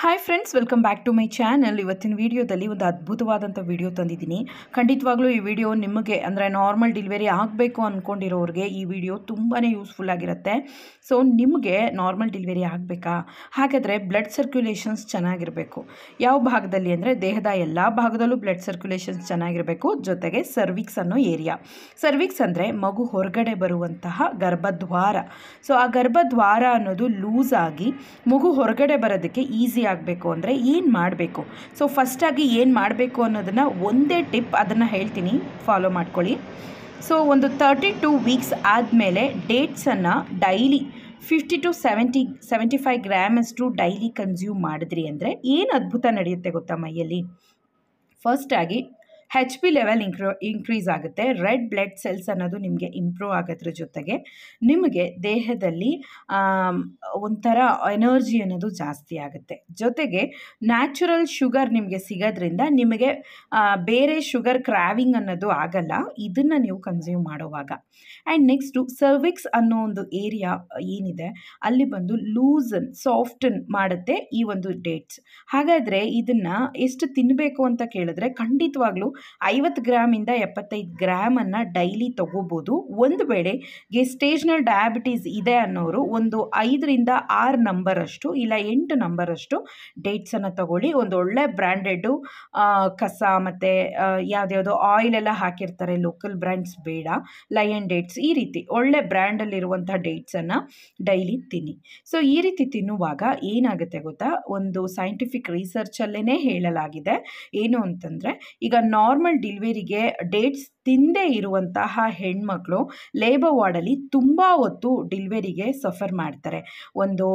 hi friends welcome back to my channel ಇವತ್ತಿನ ವೀಡಿಯೋದಲ್ಲಿ ಒಂದು ಅದ್ಭುತವಾದಂಥ ವೀಡಿಯೋ ತಂದಿದ್ದೀನಿ ಖಂಡಿತವಾಗ್ಲೂ ಈ ವಿಡಿಯೋ ನಿಮಗೆ ಅಂದರೆ ನಾರ್ಮಲ್ ಡೆಲಿವರಿ ಆಗಬೇಕು ಅಂದ್ಕೊಂಡಿರೋರಿಗೆ ಈ ವಿಡಿಯೋ ತುಂಬಾ ಯೂಸ್ಫುಲ್ ಆಗಿರುತ್ತೆ ಸೊ ನಿಮಗೆ ನಾರ್ಮಲ್ ಡೆಲಿವರಿ ಆಗಬೇಕಾ ಹಾಗಾದರೆ ಬ್ಲಡ್ ಸರ್ಕ್ಯುಲೇಷನ್ಸ್ ಚೆನ್ನಾಗಿರಬೇಕು ಯಾವ ಭಾಗದಲ್ಲಿ ಅಂದರೆ ದೇಹದ ಎಲ್ಲ ಭಾಗದಲ್ಲೂ ಬ್ಲಡ್ ಸರ್ಕ್ಯುಲೇಷನ್ಸ್ ಚೆನ್ನಾಗಿರಬೇಕು ಜೊತೆಗೆ ಸರ್ವಿಕ್ಸ್ ಅನ್ನೋ ಏರಿಯಾ ಸರ್ವಿಕ್ಸ್ ಅಂದರೆ ಮಗು ಹೊರಗಡೆ ಬರುವಂತಹ ಗರ್ಭದ್ವಾರ ಸೊ ಆ ಗರ್ಭದ್ವಾರ ಅನ್ನೋದು ಲೂಸ್ ಆಗಿ ಮಗು ಹೊರಗಡೆ ಬರೋದಕ್ಕೆ ಈಸಿ ಆಗಬೇಕು ಅಂದರೆ ಏನು ಮಾಡಬೇಕು ಸೊ ಫಸ್ಟಾಗಿ ಏನು ಮಾಡಬೇಕು ಅನ್ನೋದನ್ನು ಒಂದೇ ಟಿಪ್ ಅದನ್ನು ಹೇಳ್ತೀನಿ ಫಾಲೋ ಮಾಡ್ಕೊಳ್ಳಿ ಸೊ ಒಂದು ತರ್ಟಿ ಟು ವೀಕ್ಸ್ ಆದಮೇಲೆ ಡೇಟ್ಸನ್ನು daily fifty to seventy seventy five ಅಷ್ಟು ಡೈಲಿ ಕನ್ಸ್ಯೂಮ್ ಮಾಡಿದ್ರಿ ಅಂದರೆ ಏನು ಅದ್ಭುತ ನಡೆಯುತ್ತೆ ಗೊತ್ತಾ ಮೈಯಲ್ಲಿ ಫಸ್ಟಾಗಿ ಹೆಚ್ ಪಿ ಲೆವೆಲ್ ಇಂಕ್ರೋ ಇನ್ಕ್ರೀಸ್ ಆಗುತ್ತೆ ರೆಡ್ ಬ್ಲಡ್ ಸೆಲ್ಸ್ ಅನ್ನೋದು ನಿಮಗೆ ಇಂಪ್ರೂವ್ ಆಗೋದ್ರ ಜೊತೆಗೆ ನಿಮಗೆ ದೇಹದಲ್ಲಿ ಒಂಥರ ಎನರ್ಜಿ ಅನ್ನೋದು ಜಾಸ್ತಿ ಆಗುತ್ತೆ ಜೊತೆಗೆ ನ್ಯಾಚುರಲ್ ಶುಗರ್ ನಿಮಗೆ ಸಿಗೋದ್ರಿಂದ ನಿಮಗೆ ಬೇರೆ ಶುಗರ್ ಕ್ರಾವಿಂಗ್ ಅನ್ನೋದು ಆಗಲ್ಲ ಇದನ್ನು ನೀವು ಕನ್ಸ್ಯೂಮ್ ಮಾಡುವಾಗ ಆ್ಯಂಡ್ ನೆಕ್ಸ್ಟು ಸರ್ವಿಕ್ಸ್ ಅನ್ನೋ ಒಂದು ಏರಿಯಾ ಏನಿದೆ ಅಲ್ಲಿ ಬಂದು ಲೂಸನ್ ಸಾಫ್ಟನ್ ಮಾಡುತ್ತೆ ಈ ಒಂದು ಡೇಟ್ಸ್ ಹಾಗಾದರೆ ಇದನ್ನು ಎಷ್ಟು ತಿನ್ನಬೇಕು ಅಂತ ಕೇಳಿದ್ರೆ ಖಂಡಿತವಾಗ್ಲೂ ಐವತ್ತು ಗ್ರಾಮಿಂದ ಎಪ್ಪತ್ತೈದು ಗ್ರಾಮನ್ನು ಡೈಲಿ ತಗೋಬೋದು ಒಂದು ವೇಳೆಗೆ ಸ್ಟೇಜ್ನಲ್ ಡಯಾಬಿಟೀಸ್ ಇದೆ ಅನ್ನೋರು ಒಂದು ಐದರಿಂದ ಆರು ನಂಬರಷ್ಟು ಇಲ್ಲ ಎಂಟು ನಂಬರಷ್ಟು ಡೇಟ್ಸನ್ನು ತಗೊಳ್ಳಿ ಒಂದು ಒಳ್ಳೆ ಬ್ರ್ಯಾಂಡೆಡ್ ಕಸ ಮತ್ತು ಯಾವುದ್ಯಾವುದೋ ಆಯಿಲ್ ಎಲ್ಲ ಹಾಕಿರ್ತಾರೆ ಲೋಕಲ್ ಬ್ರ್ಯಾಂಡ್ಸ್ ಬೇಡ ಲಯನ್ ಡೇಟ್ಸ್ ಈ ರೀತಿ ಒಳ್ಳೆ ಬ್ರ್ಯಾಂಡಲ್ಲಿರುವಂಥ ಡೇಟ್ಸನ್ನು ಡೈಲಿ ತಿನ್ನಿ ಸೊ ಈ ರೀತಿ ತಿನ್ನುವಾಗ ಏನಾಗುತ್ತೆ ಗೊತ್ತಾ ಒಂದು ಸೈಂಟಿಫಿಕ್ ರಿಸರ್ಚಲ್ಲೇ ಹೇಳಲಾಗಿದೆ ಏನು ಅಂತಂದರೆ ಈಗ ನಾ ನಾರ್ಮಲ್ ಡಿಲ್ವರಿಗೆ ಡೇಟ್ಸ್ ತಿಂದೇ ಇರುವಂತಹ ಹೆಣ್ಮಕ್ಳು ಲೇಬರ್ ವಾರ್ಡಲ್ಲಿ ತುಂಬ ಹೊತ್ತು ಡಿಲ್ವರಿಗೆ ಸಫರ್ ಮಾಡ್ತಾರೆ ಒಂದು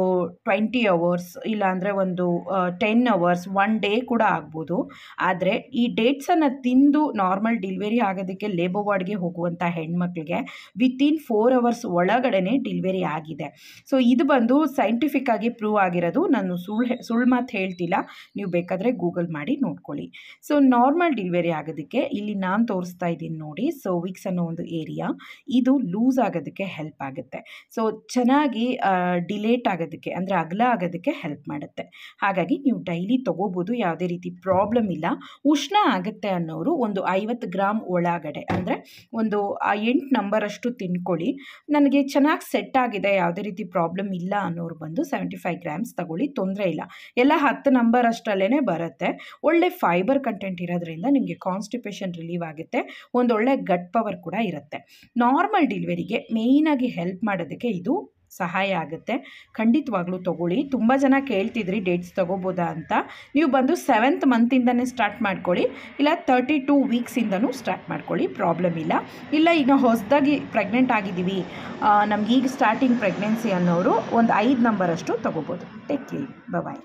ಟ್ವೆಂಟಿ ಅವರ್ಸ್ ಇಲ್ಲಾಂದರೆ ಒಂದು ಟೆನ್ ಅವರ್ಸ್ ಒನ್ ಡೇ ಕೂಡ ಆಗ್ಬೋದು ಆದರೆ ಈ ಡೇಟ್ಸನ್ನು ತಿಂದು ನಾರ್ಮಲ್ ಡಿಲ್ವರಿ ಆಗೋದಕ್ಕೆ ಲೇಬರ್ ವಾರ್ಡ್ಗೆ ಹೋಗುವಂಥ ಹೆಣ್ಮಕ್ಳಿಗೆ ವಿತಿನ್ ಫೋರ್ ಅವರ್ಸ್ ಒಳಗಡೆ ಡಿಲ್ವರಿ ಆಗಿದೆ ಸೊ ಇದು ಬಂದು ಸೈಂಟಿಫಿಕ್ ಆಗಿ ಪ್ರೂವ್ ಆಗಿರೋದು ನಾನು ಸುಳ್ಳು ಸುಳ್ಳು ಮಾತು ಹೇಳ್ತಿಲ್ಲ ನೀವು ಬೇಕಾದರೆ ಗೂಗಲ್ ಮಾಡಿ ನೋಡ್ಕೊಳ್ಳಿ ಸೊ ನಾರ್ಮಲ್ ಡಿಲ್ವರಿ ಆಗಿದೆ ಆಗೋದಕ್ಕೆ ಇಲ್ಲಿ ನಾನು ತೋರಿಸ್ತಾ ಇದ್ದೀನಿ ನೋಡಿ ಸೋವಿಕ್ಸ್ ಅನ್ನೋ ಒಂದು ಏರಿಯಾ ಇದು ಲೂಸ್ ಆಗೋದಕ್ಕೆ ಹೆಲ್ಪ್ ಆಗುತ್ತೆ ಸೊ ಚೆನ್ನಾಗಿ ಡಿಲೇಟ್ ಆಗೋದಕ್ಕೆ ಅಂದರೆ ಅಗಲ ಆಗೋದಕ್ಕೆ ಹೆಲ್ಪ್ ಮಾಡುತ್ತೆ ಹಾಗಾಗಿ ನೀವು ಡೈಲಿ ತೊಗೋಬೋದು ಯಾವುದೇ ರೀತಿ ಪ್ರಾಬ್ಲಮ್ ಇಲ್ಲ ಉಷ್ಣ ಆಗುತ್ತೆ ಅನ್ನೋರು ಒಂದು ಐವತ್ತು ಗ್ರಾಮ್ ಒಳಗಡೆ ಅಂದರೆ ಒಂದು ಎಂಟು ನಂಬರಷ್ಟು ಅಷ್ಟು ತಿನ್ಕೊಳ್ಳಿ ನನಗೆ ಚೆನ್ನಾಗಿ ಸೆಟ್ ಆಗಿದೆ ಯಾವುದೇ ರೀತಿ ಪ್ರಾಬ್ಲಮ್ ಇಲ್ಲ ಅನ್ನೋರು ಬಂದು ಸೆವೆಂಟಿ ಫೈವ್ ಗ್ರಾಮ್ಸ್ ತಗೊಳ್ಳಿ ತೊಂದರೆ ಇಲ್ಲ ಎಲ್ಲ ಹತ್ತು ನಂಬರ್ ಅಷ್ಟರಲ್ಲೇ ಬರುತ್ತೆ ಒಳ್ಳೆ ಫೈಬರ್ ಕಂಟೆಂಟ್ ಇರೋದ್ರಿಂದ ನಿಮಗೆ ಕಾನ್ಸ್ಟಿಪೇಷನ್ ರಿಲೀವ್ ಆಗುತ್ತೆ ಒಂದೊಳ್ಳೆ ಗಟ್ ಪವರ್ ಕೂಡ ಇರುತ್ತೆ ನಾರ್ಮಲ್ ಡಿಲಿವರಿಗೆ ಮೇಯ್ನಾಗಿ ಹೆಲ್ಪ್ ಮಾಡೋದಕ್ಕೆ ಇದು ಸಹಾಯ ಆಗುತ್ತೆ ಖಂಡಿತವಾಗ್ಲೂ ತೊಗೊಳ್ಳಿ ತುಂಬ ಜನ ಕೇಳ್ತಿದ್ರಿ ಡೇಟ್ಸ್ ತೊಗೋಬೋದಾ ಅಂತ ನೀವು ಬಂದು ಸೆವೆಂತ್ ಮಂತಿಂದನೇ ಸ್ಟಾರ್ಟ್ ಮಾಡ್ಕೊಳ್ಳಿ ಇಲ್ಲ ತರ್ಟಿ ಟೂ ವೀಕ್ಸಿಂದನೂ ಸ್ಟಾರ್ಟ್ ಮಾಡ್ಕೊಳ್ಳಿ ಪ್ರಾಬ್ಲಮ್ ಇಲ್ಲ ಇಲ್ಲ ಈಗ ಹೊಸದಾಗಿ ಪ್ರೆಗ್ನೆಂಟ್ ಆಗಿದ್ದೀವಿ ನಮ್ಗೆ ಈಗ ಸ್ಟಾರ್ಟಿಂಗ್ ಪ್ರೆಗ್ನೆನ್ಸಿ ಅನ್ನೋರು ಒಂದು ಐದು ನಂಬರಷ್ಟು ತೊಗೋಬೋದು ಟೇಕ್ ಕೇರ್ ಬಾಯ್